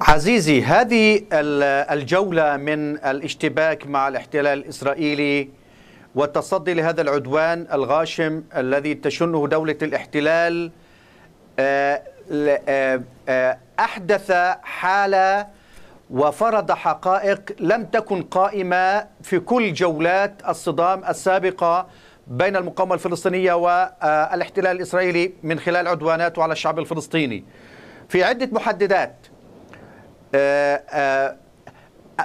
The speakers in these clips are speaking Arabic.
عزيزي هذه الجولة من الاشتباك مع الاحتلال الإسرائيلي والتصدي لهذا العدوان الغاشم الذي تشنه دولة الاحتلال آه، آه، آه، أحدث حالة وفرض حقائق لم تكن قائمة في كل جولات الصدام السابقة بين المقاومة الفلسطينية والاحتلال الإسرائيلي من خلال عدواناته على الشعب الفلسطيني في عدة محددات آه، آه،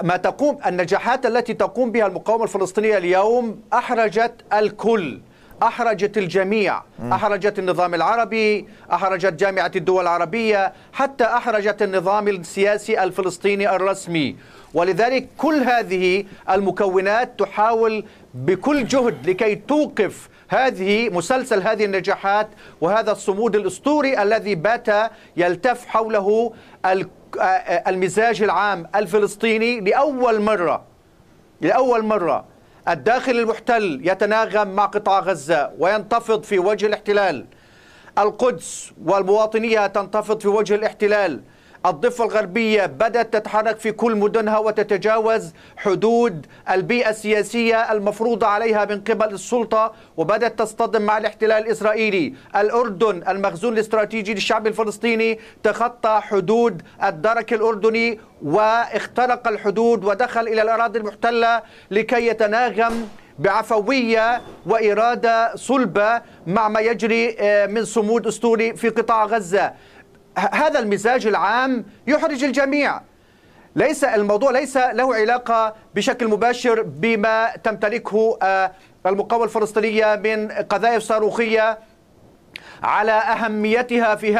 ما تقوم النجاحات التي تقوم بها المقاومة الفلسطينية اليوم أحرجت الكل أحرجت الجميع أحرجت النظام العربي أحرجت جامعة الدول العربية حتى أحرجت النظام السياسي الفلسطيني الرسمي ولذلك كل هذه المكونات تحاول بكل جهد لكي توقف هذه مسلسل هذه النجاحات وهذا الصمود الاسطوري الذي بات يلتف حوله الكل آه، آه، المزاج العام الفلسطيني لأول مرة لأول مرة الداخل المحتل يتناغم مع قطاع غزة وينتفض في وجه الاحتلال القدس والمواطنية تنتفض في وجه الاحتلال الضفة الغربية بدأت تتحرك في كل مدنها وتتجاوز حدود البيئة السياسية المفروضة عليها من قبل السلطة وبدأت تصطدم مع الاحتلال الإسرائيلي الأردن المخزون الاستراتيجي للشعب الفلسطيني تخطى حدود الدرك الأردني واخترق الحدود ودخل إلى الأراضي المحتلة لكي يتناغم بعفوية وإرادة صلبة مع ما يجري آه، من صمود أسطوري في قطاع غزة هذا المزاج العام يحرج الجميع ليس الموضوع ليس له علاقة بشكل مباشر بما تمتلكه آه، المقاومة الفلسطينية من قذائف صاروخية على أهميتها في